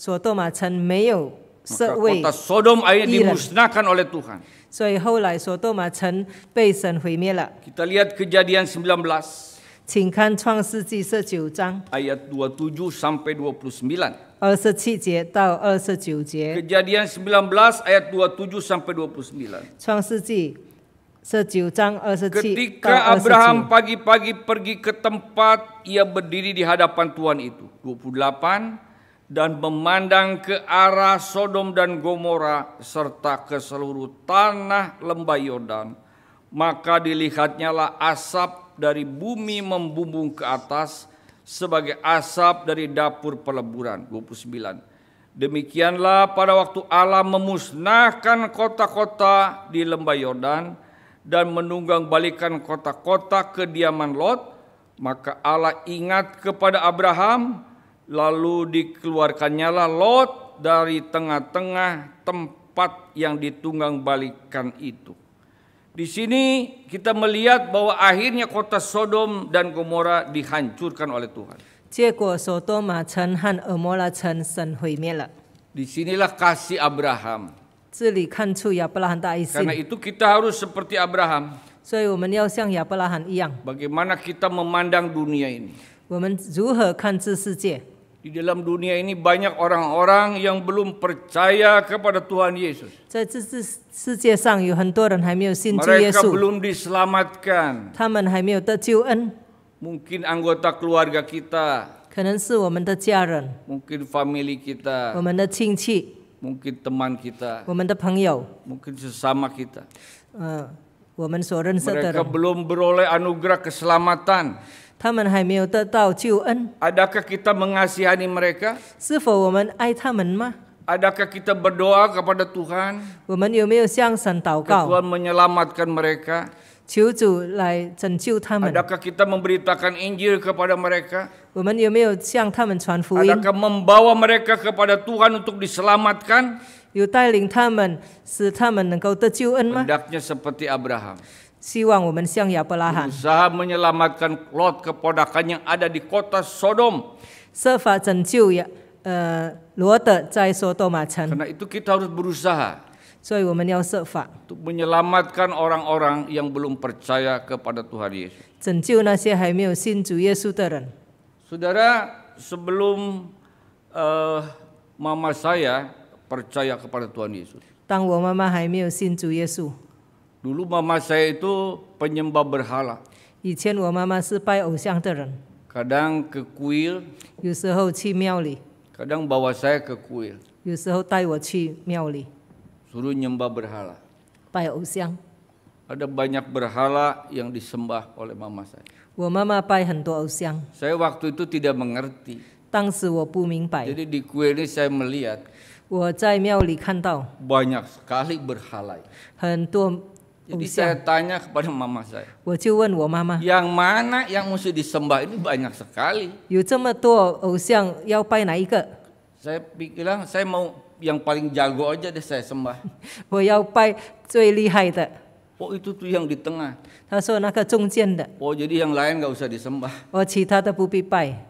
B: Maka kota Sodom akhirnya
A: dimusnahkan oleh Tuhan. Kita lihat kejadian 19.
B: 请看创世纪十九章
A: ayat 27 sampai 29.
B: 二十七节到二十九节。
A: Kejadian 19 ayat 27 sampai 29.
B: 创世纪十九章二十七 Ketika Abraham
A: pagi-pagi pergi ke tempat ia berdiri di hadapan Tuhan itu. 28 dan memandang ke arah Sodom dan Gomora serta ke seluruh tanah lembah Yordan, maka dilihatnyalah asap dari bumi membumbung ke atas sebagai asap dari dapur peleburan. 29. Demikianlah pada waktu Allah memusnahkan kota-kota di lembah Yordan dan menunggang balikan kota-kota kediaman Lot, maka Allah ingat kepada Abraham, Lalu dikeluarkannyalah Lot dari tengah-tengah tempat yang ditunggang balikan itu. Di sini kita melihat bahwa akhirnya kota Sodom dan Gomora dihancurkan oleh Tuhan. Disinilah kasih Abraham.
B: Ya Karena
A: itu kita harus seperti Abraham.
B: Ya
A: Bagaimana kita memandang dunia ini? 我们如何
B: 看这世
A: 界？di dalam dunia ini banyak orang-orang yang belum percaya kepada Tuhan Yesus.
B: Mereka belum
A: diselamatkan. Mungkin anggota keluarga kita.
B: Mungkin
A: family kita.
B: Mungkin
A: teman kita.
B: Mungkin
A: sesama kita.
B: Mereka
A: belum beroleh anugerah keselamatan. Adakah kita mengasihani mereka? Adakah kita berdoa kepada Tuhan?
B: 我们有没有向神祷
A: menyelamatkan mereka?
B: 求主来拯救他们。
A: Adakah kita memberitakan Injil kepada mereka?
B: membawa
A: mereka kepada Tuhan untuk diselamatkan? 有带领他们，使他们能够得救恩吗？Hendaknya seperti Abraham. Ya, pelahan. berusaha menyelamatkan Lot keponakan yang ada di kota Sodom.
B: Ya, eh, Karena itu
A: kita harus berusaha
B: sefa.
A: untuk menyelamatkan orang-orang yang belum percaya kepada Tuhan Yesus. Saudara, sebelum uh, mama saya percaya kepada Tuhan Yesus,
B: 当我妈妈还没有信主耶稣，
A: Dulu mama saya itu penyembah berhala. Kadang ke kuil, Kadang bawa saya ke kuil.
B: 有时候带我去庙里
A: Suruh nyembah berhala. Ada banyak berhala yang disembah oleh mama saya.
B: 我妈妈拜很多偶像
A: ，Saya waktu itu tidak mengerti.
B: Jadi
A: di kuil ini saya melihat
B: 我在庙里看到
A: banyak sekali berhala.
B: 很多
A: jadi saya tanya kepada mama saya. 我
B: 就问我妈
A: 妈, yang mana yang mesti disembah ini banyak sekali. Saya bilang saya mau yang paling jago aja deh saya sembah. Oh itu tuh yang di tengah. Oh jadi yang lain gak usah disembah.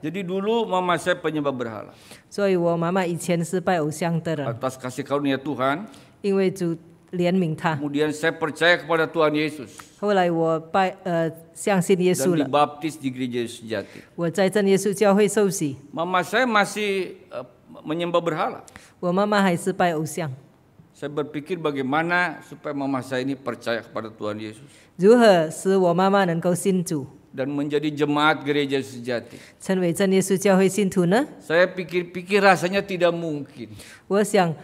A: Jadi dulu mama saya penyembah berhala. Atas kasih karunia Tuhan.
B: 因为主 Kemudian
A: saya percaya kepada Tuhan Yesus. saya dibaptis di gereja Yesus Jati. saya masih uh, menyembah berhala. berpikir bagaimana supaya mama saya ini percaya kepada Tuhan Yesus. menjadi jemaat gereja sejati. Saya pikir-pikir rasanya tidak mungkin. 我想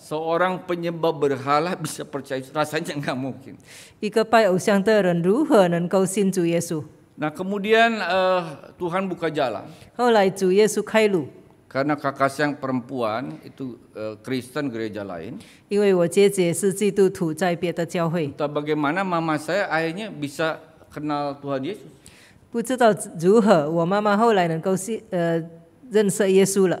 A: Seorang penyembah berhala bisa percaya rasanya nggak mungkin.
B: 一个拜偶像的人如何能够信主耶稣
A: ？Nah kemudian uh, Tuhan buka jalan. 后来主耶稣开路。Karena kakak yang perempuan itu uh, Kristen gereja lain.
B: 因为我姐姐是基督徒，在别的教会。
A: Entah bagaimana mama saya akhirnya bisa kenal Tuhan Yesus.
B: 不知道如何，我妈妈后来能够信呃认识耶稣了。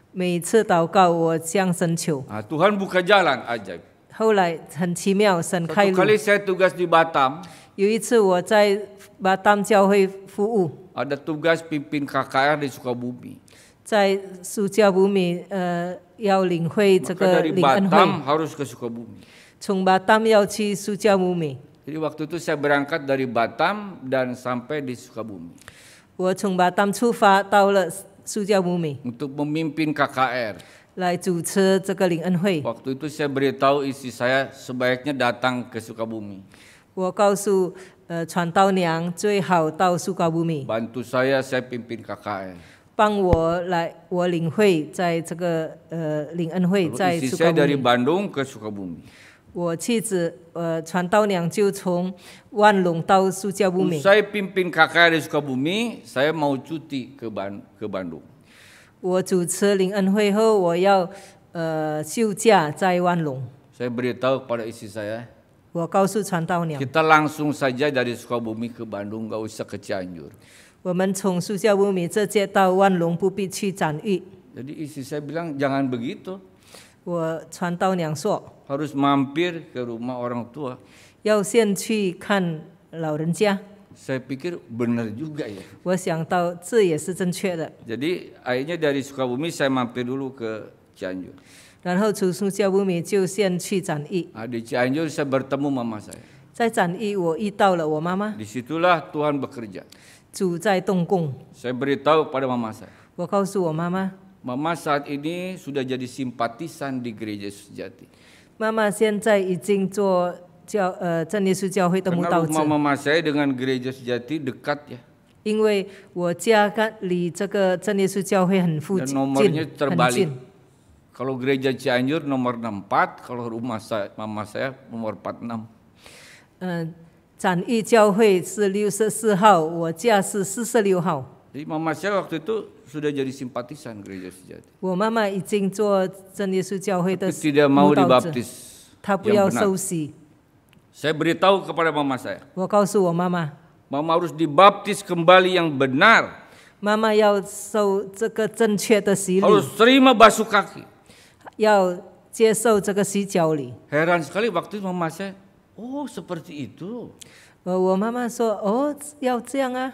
B: 每次祷告我向神求。
A: Ah, Tuhan buka jalan ajaib.
B: 后来很奇妙，神开 Satu 路。kali saya
A: tugas di Batam, 有一
B: 次我在巴当教会服务
A: ，ada tugas pimpin KKR di Sukabumi.
B: 在苏加布米呃要领会这 Maka 个 dari 领恩会，Batam harus ke Sukabumi. 从巴当要去苏加布米。
A: Jadi waktu itu saya berangkat dari Batam dan sampai di Sukabumi. 我从巴当出发，到了助教母美 untuk memimpin KKR. waktu itu saya beritahu istri saya sebaiknya datang ke Sukabumi. 我告诉呃传道娘，最好到苏高布米 Bantu saya, saya pimpin KKR.
B: 帮我来，我领会在这个呃灵恩会 istri saya dari
A: Bandung ke Sukabumi. Saya pimpin kakak di Sukabumi, saya mau cuti ke Ban ke Bandung. Saya beritahu kepada istri saya. Kita langsung saja dari Sukabumi ke Bandung, gak usah ke Cianjur.
B: 我们从苏家布米这街到万隆，
A: 不必去展玉。Jadi istri saya bilang jangan begitu harus mampir ke rumah orang tua. Saya pikir benar juga ya. Jadi akhirnya dari Sukabumi saya mampir dulu ke Cianjur. Ah di Cianjur saya bertemu mama saya. Di situlah Tuhan bekerja. Saya beritahu pada mama saya. Mama saat ini sudah jadi simpatisan di gereja sejati.
B: 妈妈现在已经做教呃真耶稣教会的慕道 Karena
A: mama saya dengan gereja sejati dekat ya.
B: 因为我家跟离这个真耶稣教会很附 terbalik.
A: Kalau gereja Cianjur nomor 64, kalau rumah saya, mama saya nomor 46. mama saya waktu itu sudah jadi simpatisan gereja sejati.
B: tidak mau dibaptis.
A: Saya beritahu kepada mama saya. Mama harus dibaptis kembali yang benar.
B: Mama harus
A: terima basuh kaki. Heran sekali waktu itu mama saya, oh seperti itu. 我我妈妈说，哦，要这样啊。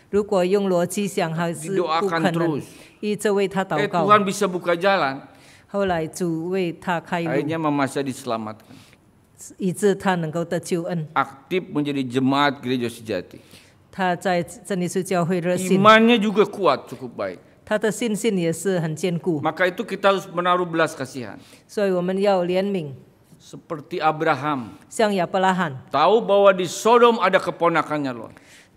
B: 如果用逻辑想，还是不可能。一直为他祷告。Eh, Tuhan bisa
A: buka jalan.
B: 后来主为他开路。Akhirnya
A: Mamasa diselamatkan. menjadi jemaat gereja sejati. juga kuat cukup baik. itu kita harus menaruh belas kasihan.
B: 所以我们要怜悯。
A: Seperti Abraham.
B: Sang Abraham.
A: Tahu bahwa di Sodom ada keponakannya Lot.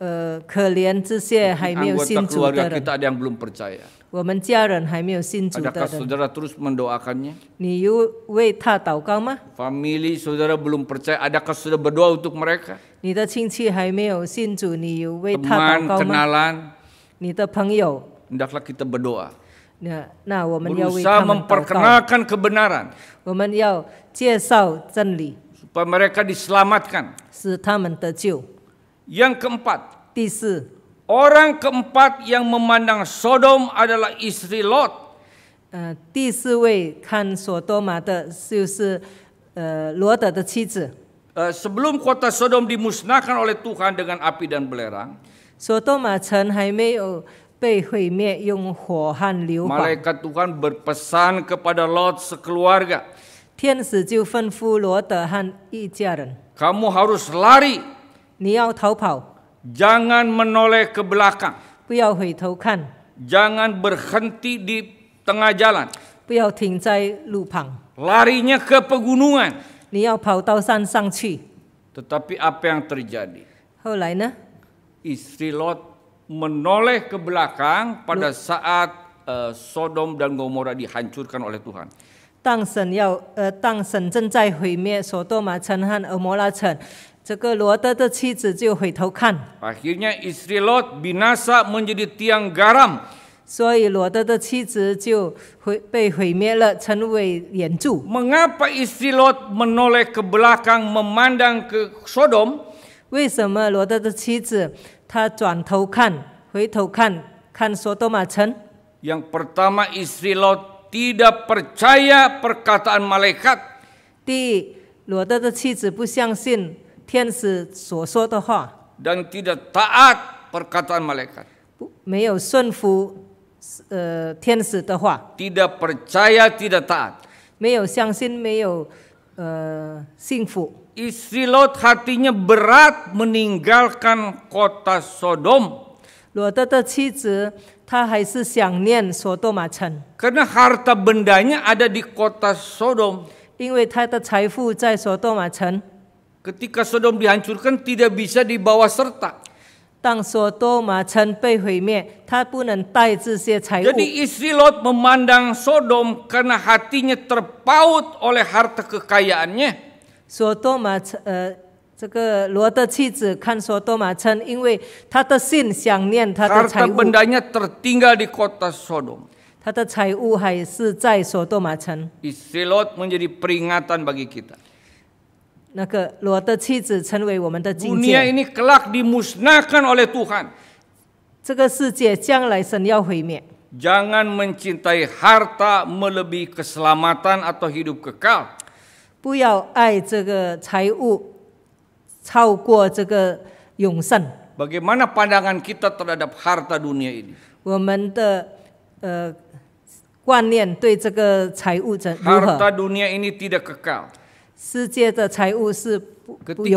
B: 呃，可怜这些还没有信主的人。kita
A: eh, ada yang belum percaya. saudara terus mendoakannya? saudara belum percaya, adakah sudah berdoa untuk kita Nah,
B: memperkenalkan
A: kebenaran. Supaya mereka diselamatkan. 使他们得救。yang keempat. orang keempat yang memandang Sodom adalah istri Lot. Uh,
B: kan uh, uh,
A: sebelum kota Sodom dimusnahkan oleh Tuhan dengan api dan belerang.
B: Oh, malaikat
A: Tuhan berpesan kepada Lot sekeluarga. Kamu harus lari. Jangan menoleh ke belakang. Jangan berhenti di tengah jalan. Larinya ke pegunungan. Tetapi apa yang terjadi? Lot menoleh ke belakang pada saat uh, Sodom dan Gomora dihancurkan oleh Tuhan.
B: 这个罗德的妻
A: 子就回头看。Akhirnya istri Lot binasa menjadi tiang garam。
B: 所以罗德的妻子就毁被毁灭了，成为盐
A: 柱。Mengapa istri Lot menoleh ke belakang memandang ke Sodom？为
B: 什么罗德的妻子他转头看，回头看，看所多玛
A: 城？Yang pertama istri Lot tidak percaya perkataan malaikat。第
B: 罗德的妻子不相信。
A: Dan tidak taat perkataan malaikat. Tidak percaya, tidak taat.
B: 没有相信，
A: 没有呃信服。Istri Lot hatinya berat meninggalkan kota Sodom. Karena harta bendanya ada di kota Sodom. Ketika Sodom dihancurkan tidak bisa dibawa serta. Jadi istri Lot memandang Sodom karena hatinya terpaut oleh harta kekayaannya. Eh,
B: kan harta bendanya
A: tertinggal di kota Sodom. Istri Lot menjadi peringatan bagi kita. Dunia ini kelak dimusnahkan oleh Tuhan. Jangan mencintai harta melebihi keselamatan atau hidup kekal. Bagaimana pandangan kita terhadap harta dunia ini? Harta Dunia ini tidak kekal.
B: Ketika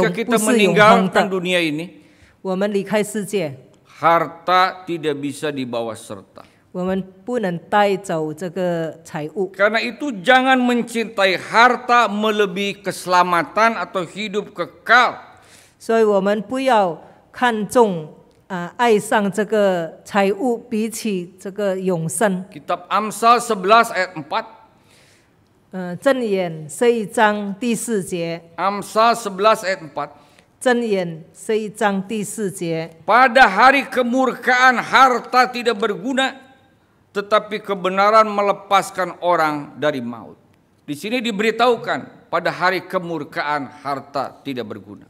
B: kita meninggalkan
A: dunia ini, harta tidak bisa dibawa serta. Karena itu jangan mencintai harta melebihi keselamatan atau hidup kekal. Kitab Amsal 11 ayat 4呃，《箴
B: 言》十一章第四节。Amsal 11 ayat 4. Cenyen
A: seijang di sije. Pada hari kemurkaan harta tidak berguna, tetapi kebenaran melepaskan orang dari maut. Di sini diberitahukan pada hari kemurkaan harta tidak berguna.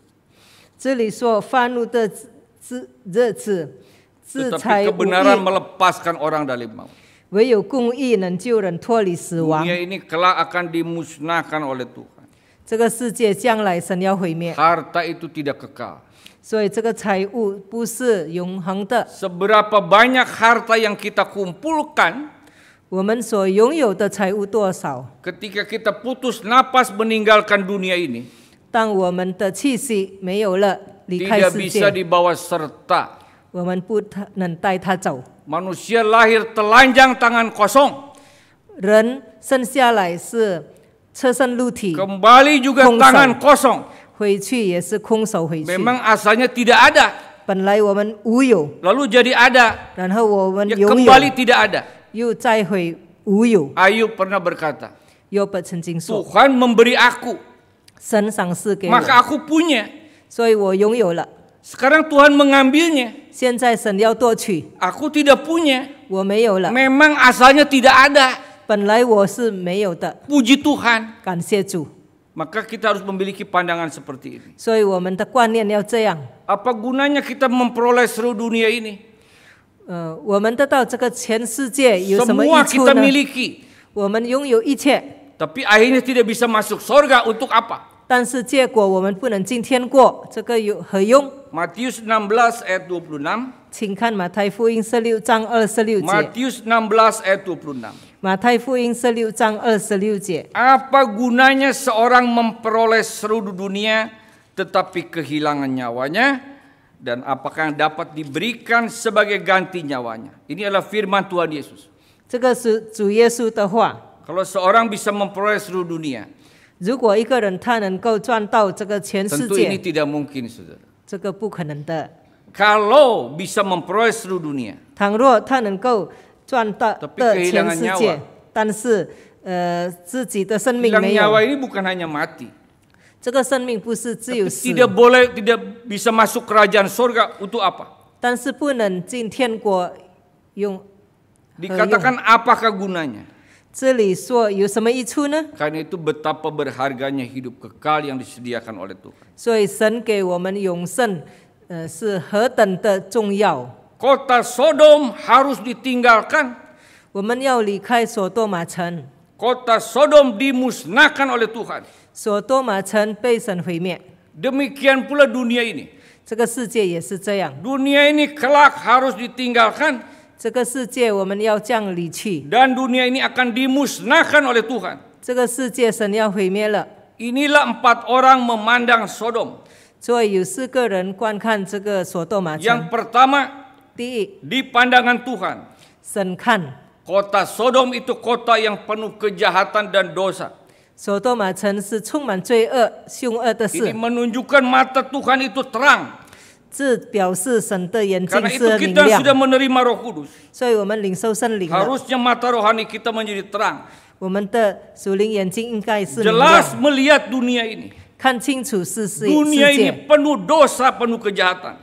B: Tetapi kebenaran
A: melepaskan orang dari maut.
B: 唯有公义能救人脱离死亡。Dunia
A: ini kelak akan dimusnahkan oleh Tuhan. 这个世界将来神要毁灭。Harta itu tidak kekal. banyak harta yang kita kumpulkan, kita putus napas meninggalkan dunia ini，
B: 当我们的气息没有了，离开世界，tidak bisa
A: dibawa serta。
B: 我们不能带它走。
A: Manusia lahir telanjang tangan kosong.
B: Ren lai si Kembali juga tangan kosong. Memang asalnya tidak ada. Lalu jadi ada. Ya, kembali tidak ada. 又再回无有。Ayub pernah berkata. Yobet Tuhan memberi aku. Maka
A: aku punya.
B: Sekarang Tuhan mengambilnya. Aku tidak punya. Memang asalnya tidak ada. Puji Tuhan.
A: Maka kita harus memiliki pandangan seperti ini. Apa gunanya kita memperoleh seluruh dunia ini? miliki. Tapi akhirnya tidak bisa masuk surga untuk apa?
B: 但是结果我们不能进天国，这个有何用？
A: Matius 16 ayat 26。
B: 请看马太福音十六章二十六节。Matius
A: 16 ayat 26.
B: 马太福音十六章二十六节。Apa
A: gunanya seorang memperoleh seluruh dunia tetapi kehilangan nyawanya dan apakah yang dapat diberikan sebagai ganti nyawanya? Ini adalah firman Tuhan Yesus. Kalau seorang bisa memperoleh seluruh dunia. tentu ini tidak mungkin, saudara. Kalau bisa memperoleh seluruh nyawa ini bukan hanya mati。这个生命不是只有死。Tidak boleh tidak bisa masuk kerajaan surga untuk apa？
B: 但是不能进天国用。Dikatakan
A: apakah gunanya? Karena itu betapa berharganya hidup kekal yang disediakan oleh Tuhan。
B: 所以神给我们永生，呃，是何等的重要。
A: Kota Sodom harus ditinggalkan。我们要离开索多玛城。Kota Sodom dimusnahkan
B: oleh Tuhan。索多玛城被神毁灭。Demikian pula dunia ini。这个世界也是这样。Dunia ini kelak harus ditinggalkan。dan dunia ini akan dimusnahkan oleh Tuhan. empat orang memandang Sodom. 所以有四个人观看这个索多玛城。Yang
A: pertama, 第一，di pandangan Tuhan. 神看。Kota Sodom itu kota yang penuh kejahatan dan dosa.
B: Ini menunjukkan mata Tuhan itu terang. Karena itu kita sudah
A: menerima Roh Kudus. harusnya mata rohani kita menjadi terang, jelas melihat dunia ini. Dunia ini penuh dosa, penuh kejahatan.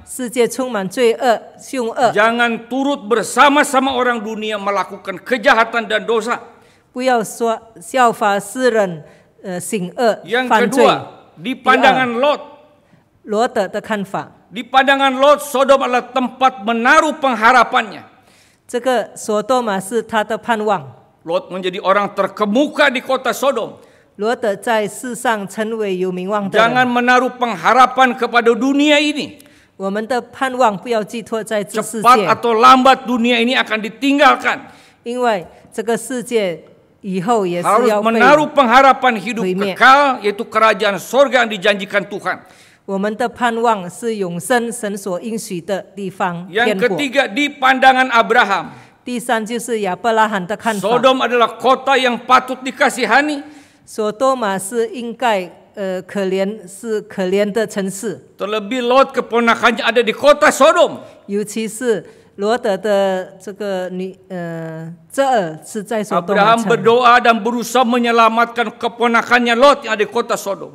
A: Jangan turut bersama-sama orang dunia melakukan kejahatan dan dosa. Yang 犯罪 kedua,。di pandangan Lot, di pandangan Lot, Sodom adalah tempat menaruh pengharapannya. 这个索多玛是他的盼望。Lot menjadi orang terkemuka di kota Sodom. Jangan menaruh pengharapan kepada dunia ini. Cepat atau lambat dunia ini akan ditinggalkan.
B: Harus menaruh
A: pengharapan hidup kekal yaitu kerajaan sorga yang dijanjikan Tuhan.
B: 我们的盼望是永生，神所应许的地方。Yang ketiga di pandangan Abraham. adalah kota yang patut dikasihani.
A: Lot keponakannya ada di kota Sodom.
B: Abraham berdoa
A: dan berusaha menyelamatkan keponakannya Lot yang ada di kota Sodom.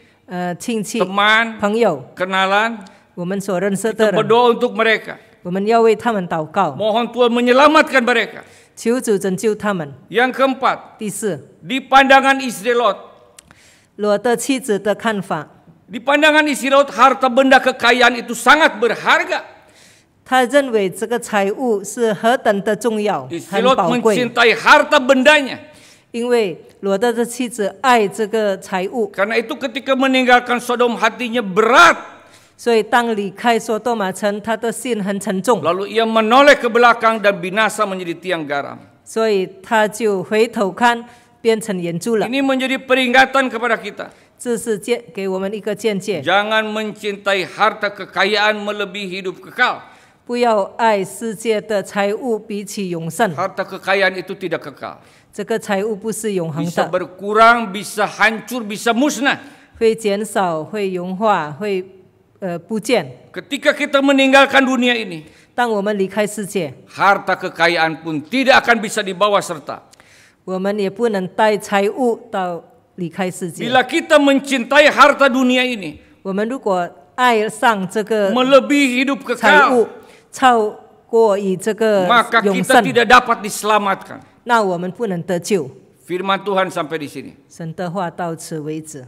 B: Eh, teman, kenalan, berdoa untuk mereka. mohon Tuhan menyelamatkan mereka. 求主拯救他们。
A: Yang di pandangan istri di pandangan istri Lot, harta benda kekayaan itu sangat berharga. mencintai harta bendanya. 因为罗德的妻子爱这个财物。Karena itu ketika meninggalkan Sodom hatinya berat. 所以当离开索多玛城，他的心很沉重。Lalu ia menoleh ke belakang dan binasa menjadi tiang garam.
B: 所以他就回头看，变成眼珠了。Ini menjadi
A: peringatan kepada kita.
B: 这是见给我们一个见解。
A: Jangan mencintai harta kekayaan melebihi hidup kekal.
B: 不要爱世界的财物比起永生。Harta kekayaan itu tidak kekal. 这个财物不是永恒 bisa berkurang, bisa hancur, bisa musnah.
A: Ketika kita meninggalkan dunia ini, harta kekayaan pun tidak akan bisa dibawa serta.
B: 我们也不能带财物到
A: 离开世界。Bila kita mencintai harta dunia ini,
B: melebihi hidup 财 kekal, maka kita tidak
A: dapat diselamatkan.
B: 那我们不能得救。
A: Firman Tuhan sampai di sini。神的
B: 话到此为止。